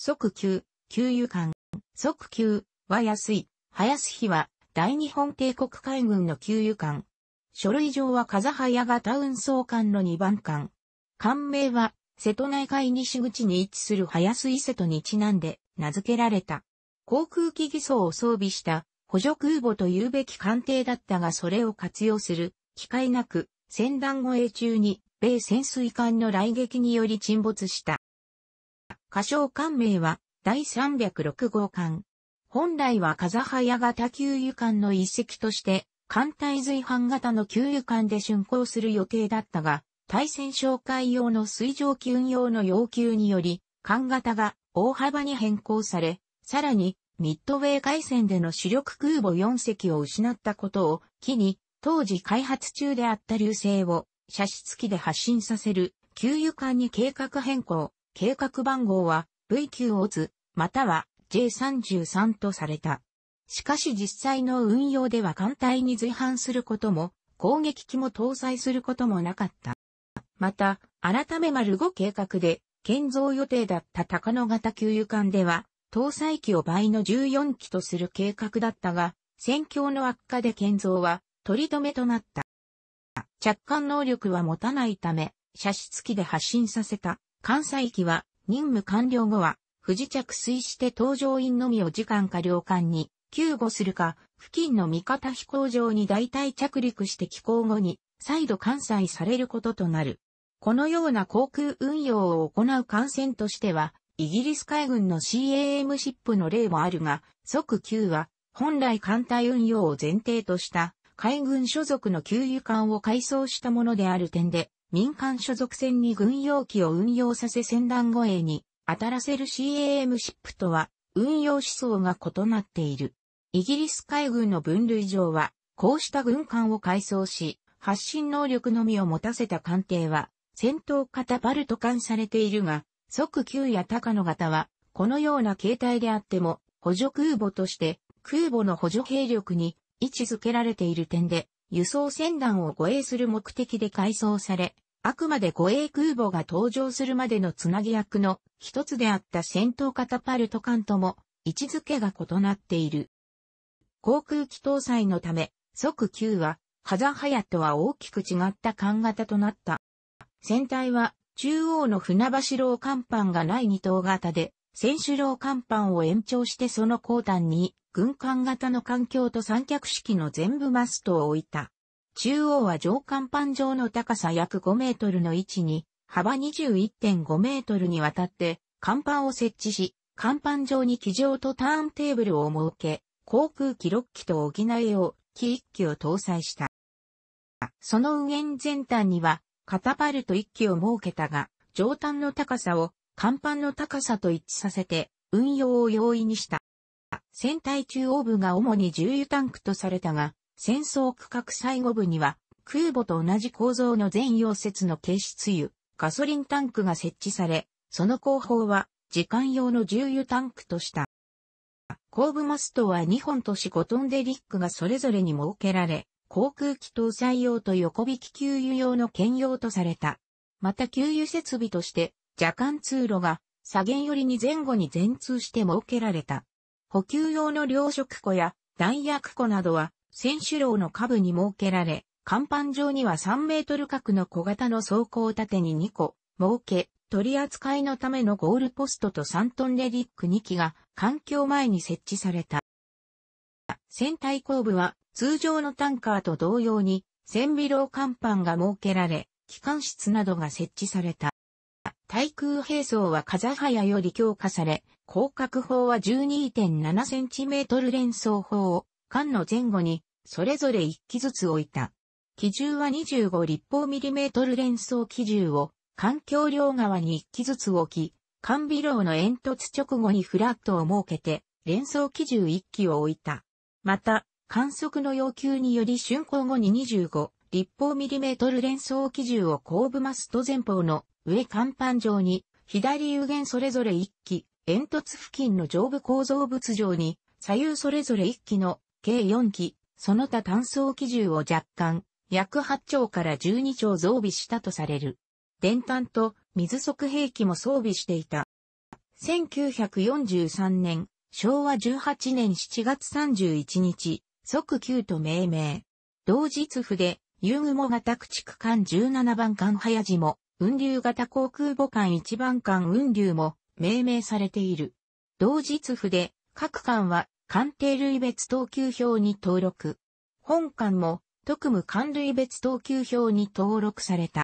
即給、給油艦、即給は安い、早す日は大日本帝国海軍の給油艦。書類上は風早型運送艦の2番艦。艦名は瀬戸内海西口に位置する早す伊瀬とにちなんで名付けられた。航空機偽装を装備した補助空母と言うべき艦艇だったがそれを活用する機会なく、戦団護衛中に米潜水艦の来撃により沈没した。歌唱艦名は第306号艦。本来は風早型給油艦の一隻として、艦隊随伴型の給油艦で竣工する予定だったが、対戦哨戒用の水上機運用の要求により、艦型が大幅に変更され、さらに、ミッドウェー海戦での主力空母4隻を失ったことを機に、当時開発中であった流星を射出機で発進させる給油艦に計画変更。計画番号は VQ オズ、または J33 とされた。しかし実際の運用では艦隊に随伴することも、攻撃機も搭載することもなかった。また、改め丸5計画で、建造予定だった高野型給油艦では、搭載機を倍の14機とする計画だったが、戦況の悪化で建造は取り留めとなった。着艦能力は持たないため、射出機で発進させた関西機は、任務完了後は、不時着水して搭乗員のみを時間か旅館に救護するか、付近の味方飛行場に代替着陸して寄港後に、再度関西されることとなる。このような航空運用を行う艦船としては、イギリス海軍の CAM シップの例もあるが、即9は、本来艦隊運用を前提とした、海軍所属の給油艦を改装したものである点で、民間所属船に軍用機を運用させ船団護衛に当たらせる CAM シップとは運用思想が異なっている。イギリス海軍の分類上は、こうした軍艦を改装し、発信能力のみを持たせた艦艇は、戦闘型バルト艦されているが、即旧や高野型は、このような形態であっても、補助空母として、空母の補助兵力に位置づけられている点で、輸送船団を護衛する目的で改装され、あくまで護衛空母が登場するまでのつなぎ役の一つであった戦闘カタパルト艦とも位置づけが異なっている。航空機搭載のため、即旧は、ハザハヤとは大きく違った艦型となった。船体は中央の船柱楼甲板がない二等型で、選手楼甲板を延長してその後端に、軍艦型の環境と三脚式の全部マストを置いた。中央は上甲板上の高さ約5メートルの位置に、幅21.5メートルにわたって、甲板を設置し、甲板上に機上とターンテーブルを設け、航空機6機と補えを、機1機を搭載した。その右舷全端には、カタパルト1機を設けたが、上端の高さを甲板の高さと一致させて運用を容易にした。船体中央部が主に重油タンクとされたが、戦争区画最後部には空母と同じ構造の全溶接の軽質油、ガソリンタンクが設置され、その後方は時間用の重油タンクとした。後部マストは2本とし5トンでリックがそれぞれに設けられ、航空機搭載用と横引き給油用の兼用とされた。また給油設備として若干通路が左舷寄りに前後に全通して設けられた。補給用の糧食庫や弾薬庫などは選手楼の下部に設けられ、甲板上には3メートル角の小型の走行縦に2個設け、取り扱いのためのゴールポストと3トンレリック2機が環境前に設置された。船体後部は通常のタンカーと同様に船尾楼甲板が設けられ、機関室などが設置された。対空兵装は風早より強化され、広角砲は 12.7cm 連装砲を、艦の前後に、それぞれ1機ずつ置いた。機銃は25立方ミリメートル連装機銃を、艦橋両側に1機ずつ置き、艦尾楼の煙突直後にフラットを設けて、連装機銃1機を置いた。また、観測の要求により竣工後に25立方ミリメートル連装機銃を後部マスト前方の上甲板上に、左右弦それぞれ1機、煙突付近の上部構造物上に、左右それぞれ1機の計4機、その他単装機銃を若干、約8丁から12丁増備したとされる。電炭と水速兵器も装備していた。1943年、昭和18年7月31日、即旧と命名。同日筆、遊具も型駆逐艦17番艦早地も、雲流型航空母艦1番艦雲流も命名されている。同日府で、各艦は艦艇類別等級表に登録。本艦も特務艦類別等級表に登録された。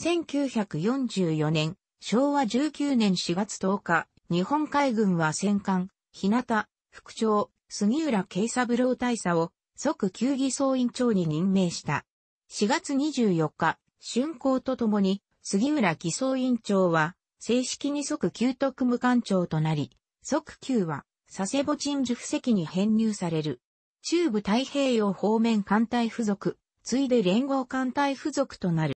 1944年、昭和19年4月10日、日本海軍は戦艦、日向、副長、杉浦慶三郎大佐を即球技総員長に任命した。4月24日、春光とともに、杉浦偽装委員長は、正式に即旧特務官庁となり、即旧は、佐世保鎮守布石に編入される。中部太平洋方面艦隊付属、ついで連合艦隊付属となる。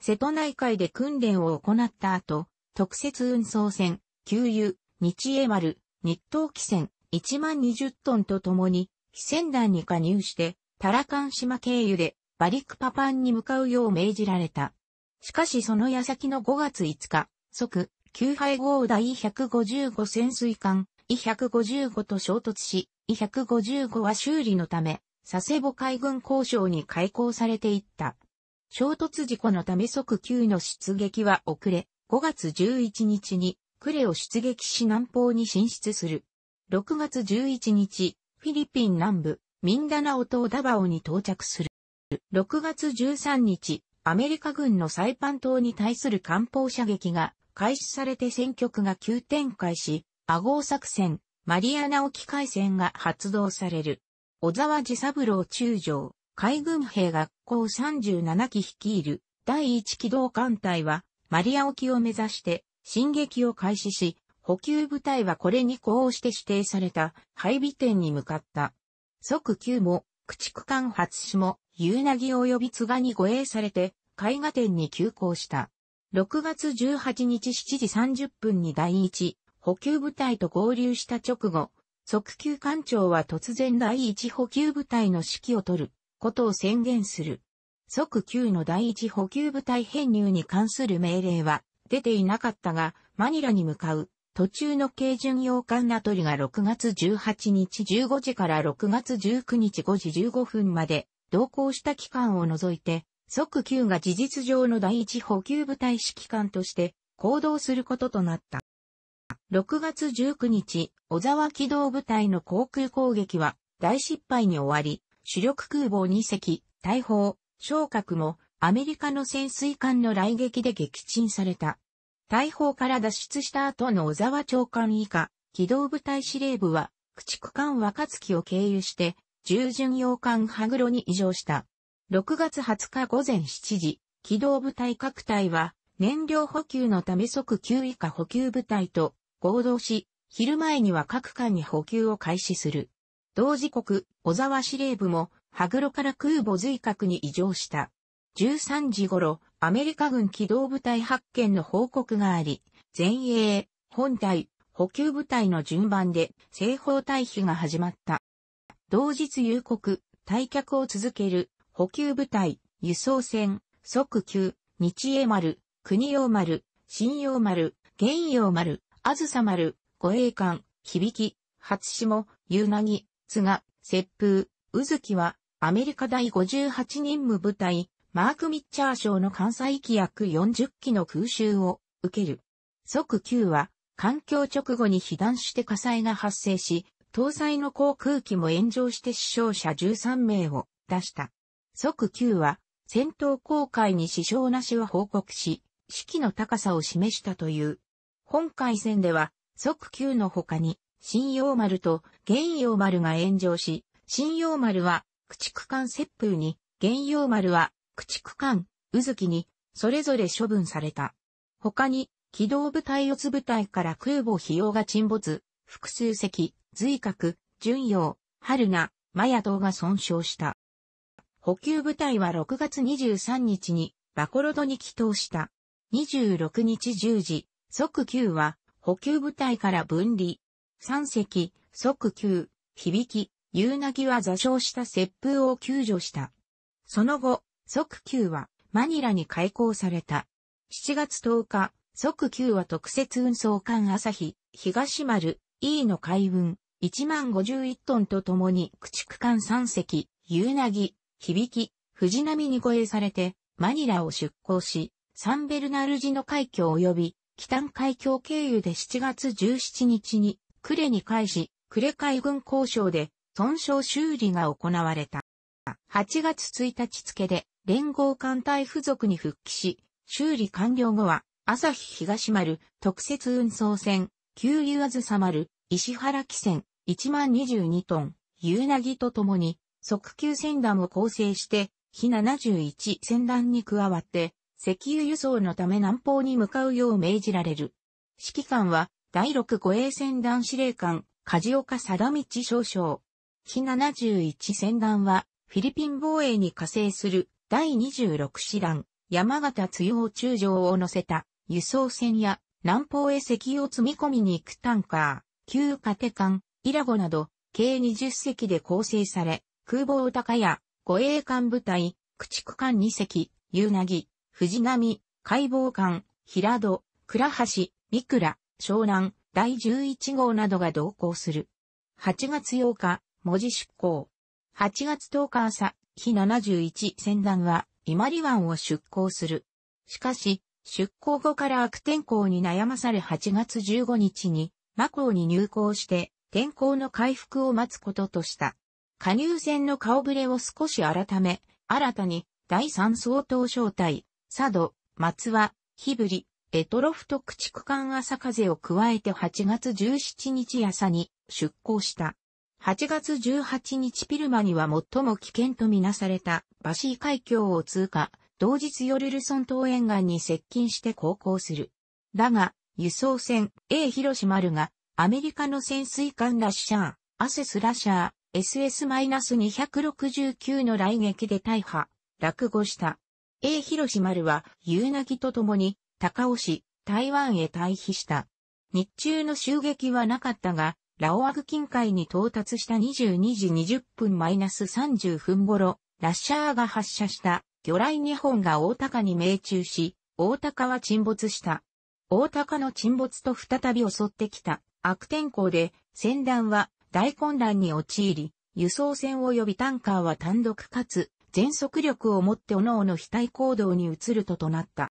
瀬戸内海で訓練を行った後、特設運送船、給油、日栄丸、日東汽船、1万20トンとともに、非船団に加入して、タラカン島経由でバリクパパンに向かうよう命じられた。しかしその矢先の5月5日、即、旧配合第155潜水艦、E155 と衝突し、E155 は修理のため、佐世保海軍交渉に開港されていった。衝突事故のため即旧の出撃は遅れ、5月11日に、呉を出撃し南方に進出する。6月11日、ィリピン南部、ミンダナオ島ダバオに到着する。6月13日、アメリカ軍のサイパン島に対する艦砲射撃が開始されて戦局が急展開し、アゴー作戦、マリアナ沖海戦が発動される。小沢治三郎中将、海軍兵学校37機率いる第1機動艦隊は、マリア沖を目指して、進撃を開始し、補給部隊はこれに呼応して指定された配備点に向かった。即級も、駆逐艦発種も、夕なぎ及び津賀に護衛されて、絵画展に急行した。6月18日7時30分に第一補給部隊と合流した直後、即級艦長は突然第一補給部隊の指揮を取ることを宣言する。即級の第一補給部隊編入に関する命令は出ていなかったが、マニラに向かう途中の軽巡洋艦ナトリが6月18日15時から6月19日5時15分まで、同行した期間を除いて、即9が事実上の第一補給部隊指揮官として行動することとなった。6月19日、小沢機動部隊の航空攻撃は大失敗に終わり、主力空母2隻、大砲、昇格もアメリカの潜水艦の来撃で撃沈された。大砲から脱出した後の小沢長官以下、機動部隊司令部は、駆逐艦若月を経由して、従巡洋艦羽黒に移乗した。6月20日午前7時、機動部隊各隊は、燃料補給のため即9以下補給部隊と合同し、昼前には各艦に補給を開始する。同時刻、小沢司令部も、羽黒から空母随格に移乗した。13時頃、アメリカ軍機動部隊発見の報告があり、前衛、本隊、補給部隊の順番で西方退避が始まった。同日夕刻、退却を続ける補給部隊、輸送船、即急、日英丸、国用丸、新用丸、現用丸、あずさ丸、護衛艦、響、き、初下、夕なぎ、津賀、雪風、うずは、アメリカ第58任務部隊、マーク・ミッチャー賞の関西規約40機の空襲を受ける。即9は、環境直後に被弾して火災が発生し、搭載の航空機も炎上して死傷者13名を出した。即9は、戦闘航海に死傷なしは報告し、士気の高さを示したという。本海戦では、即9の他に、新陽丸と玄陽丸が炎上し、新陽丸は駆逐艦接風に、玄陽丸は駆逐艦、うずきに、それぞれ処分された。他に、機動部隊四つ部隊から空母費用が沈没、複数隻、随格、巡洋、春名、マヤ島が損傷した。補給部隊は6月23日に、バコロドに帰投した。26日10時、即9は、補給部隊から分離。3隻、即9、響き、夕凪は座礁した切風を救助した。その後、即9はマニラに開港された。7月10日、即9は特設運送艦朝日、東丸、E の海運、1万51トンと共に駆逐艦3隻、夕なぎ、響き、藤波に護衛されて、マニラを出港し、サンベルナルジの海峡及び、北端海峡経由で7月17日に、クレに返し、クレ海軍交渉で、損傷修理が行われた。8月1日付で、連合艦隊付属に復帰し、修理完了後は、朝日東丸、特設運送船、旧湯あずさ丸、石原汽船、1万22トン、夕なぎととに、即級船団を構成して、日71船団に加わって、石油輸送のため南方に向かうよう命じられる。指揮官は、第6護衛船団司令官、梶岡貞道少将。日71船団は、フィリピン防衛に加勢する第26師団、山形津陽中将を乗せた輸送船や南方へ石油を積み込みに行くタンカー、旧カテ艦、イラゴなど、計20隻で構成され、空母高屋、護衛艦部隊、駆逐艦2隻、夕なぎ、藤波、海防艦、平戸、倉橋、三倉、湘南、第11号などが同行する。8月8日、文字出港。8月10日朝、日71船団は、伊万里湾を出港する。しかし、出港後から悪天候に悩まされ8月15日に、マコーに入港して、天候の回復を待つこととした。加入船の顔ぶれを少し改め、新たに、第三相当招待、佐渡、松は、日振り、エトロフト駆逐艦朝風を加えて8月17日朝に出港した。8月18日ピルマには最も危険とみなされたバシー海峡を通過、同日夜ルルソン島沿岸に接近して航行する。だが、輸送船 A 広島丸がアメリカの潜水艦ラッシャー、アセスラッシャー SS-269 の来撃で大破、落語した。A 広島丸は夕凪と共に高尾市、台湾へ退避した。日中の襲撃はなかったが、ラオアグ近海に到達した22時20分マイナス -30 分頃、ラッシャーが発射した魚雷2本が大高に命中し、大高は沈没した。大高の沈没と再び襲ってきた悪天候で船団は大混乱に陥り、輸送船及びタンカーは単独かつ全速力を持って各々非対行動に移るととなった。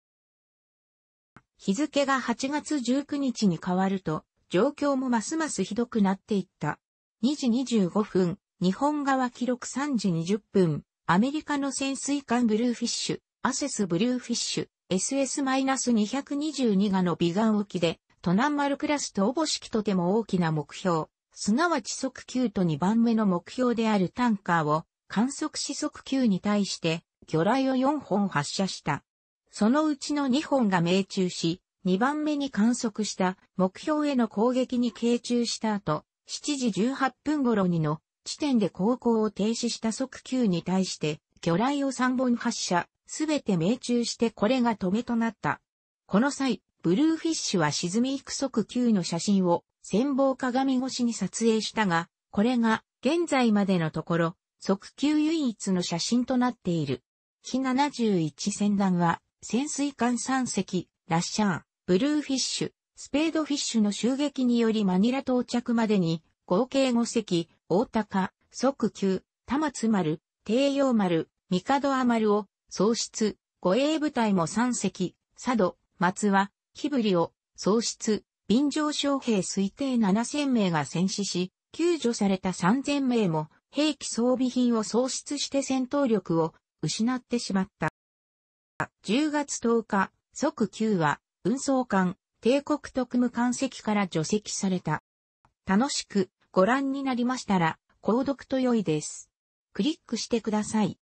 日付が8月19日に変わると、状況もますますひどくなっていった。2時25分、日本側記録3時20分、アメリカの潜水艦ブルーフィッシュ、アセスブルーフィッシュ、SS-222 がの美顔沖で、トナンマルクラスとおぼしきとても大きな目標、すなわち速球と2番目の目標であるタンカーを観測し速球に対して魚雷を4本発射した。そのうちの2本が命中し、2番目に観測した目標への攻撃に傾注した後、7時18分頃にの地点で航行を停止した速球に対して、魚雷を3本発射、すべて命中してこれが止めとなった。この際、ブルーフィッシュは沈み行く速球の写真を潜望鏡越しに撮影したが、これが現在までのところ、速球唯一の写真となっている。機71船団は潜水艦3隻、ラッシャー、ブルーフィッシュ、スペードフィッシュの襲撃によりマニラ到着までに、合計5隻、大高、即急、玉津丸、帝陽丸、三ア丸を、喪失、護衛部隊も3隻、佐渡、松は、木振を、喪失、便乗将兵推定7000名が戦死し、救助された3000名も、兵器装備品を喪失して戦闘力を失ってしまった。10月10日、即9は、運送艦、帝国特務艦籍から除籍された。楽しくご覧になりましたら、購読と良いです。クリックしてください。